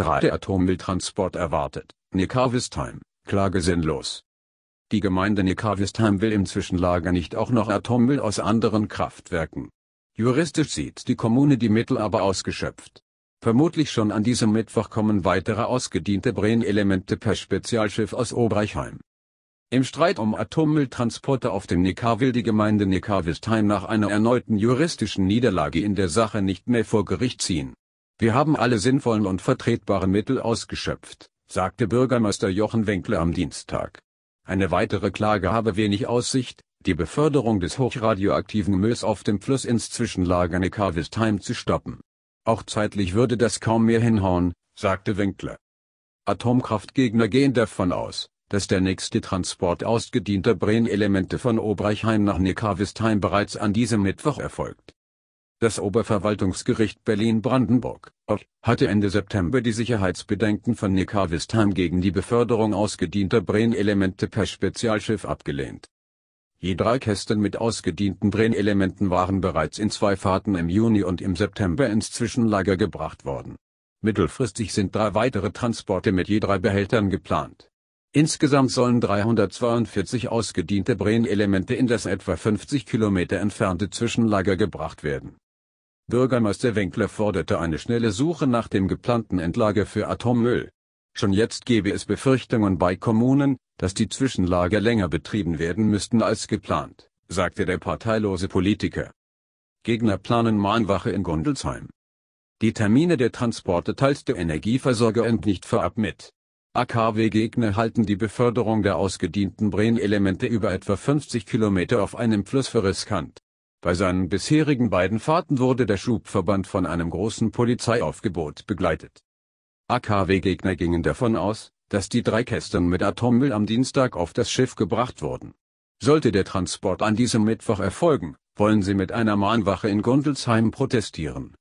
3 Atommülltransport erwartet, Neckarwistheim, Klage sinnlos. Die Gemeinde Neckarwistheim will im Zwischenlager nicht auch noch Atommüll aus anderen Kraftwerken. Juristisch sieht die Kommune die Mittel aber ausgeschöpft. Vermutlich schon an diesem Mittwoch kommen weitere ausgediente Brennelemente per Spezialschiff aus Obreichheim. Im Streit um Atommülltransporte auf dem Neckar will die Gemeinde Neckarwistheim nach einer erneuten juristischen Niederlage in der Sache nicht mehr vor Gericht ziehen. Wir haben alle sinnvollen und vertretbaren Mittel ausgeschöpft, sagte Bürgermeister Jochen Wenkle am Dienstag. Eine weitere Klage habe wenig Aussicht, die Beförderung des hochradioaktiven Mülls auf dem Fluss ins Zwischenlager Neckarwestheim zu stoppen. Auch zeitlich würde das kaum mehr hinhauen, sagte Winkler. Atomkraftgegner gehen davon aus, dass der nächste Transport ausgedienter Brennelemente von Obreichheim nach Neckarwestheim bereits an diesem Mittwoch erfolgt. Das Oberverwaltungsgericht Berlin-Brandenburg hatte Ende September die Sicherheitsbedenken von Nick Harvestheim gegen die Beförderung ausgedienter Brennelemente per Spezialschiff abgelehnt. Je drei Kästen mit ausgedienten Brennelementen waren bereits in zwei Fahrten im Juni und im September ins Zwischenlager gebracht worden. Mittelfristig sind drei weitere Transporte mit je drei Behältern geplant. Insgesamt sollen 342 ausgediente Brennelemente in das etwa 50 Kilometer entfernte Zwischenlager gebracht werden Bürgermeister Winkler forderte eine schnelle Suche nach dem geplanten Endlager für Atommüll. Schon jetzt gebe es Befürchtungen bei Kommunen, dass die Zwischenlager länger betrieben werden müssten als geplant, sagte der parteilose Politiker. Gegner planen Mahnwache in Gundelsheim. Die Termine der Transporte teilt der Energieversorger und nicht vorab mit. AKW-Gegner halten die Beförderung der ausgedienten Brennelemente über etwa 50 Kilometer auf einem Fluss für riskant. Bei seinen bisherigen beiden Fahrten wurde der Schubverband von einem großen Polizeiaufgebot begleitet. AKW-Gegner gingen davon aus, dass die drei Kästen mit Atommüll am Dienstag auf das Schiff gebracht wurden. Sollte der Transport an diesem Mittwoch erfolgen, wollen sie mit einer Mahnwache in Gundelsheim protestieren.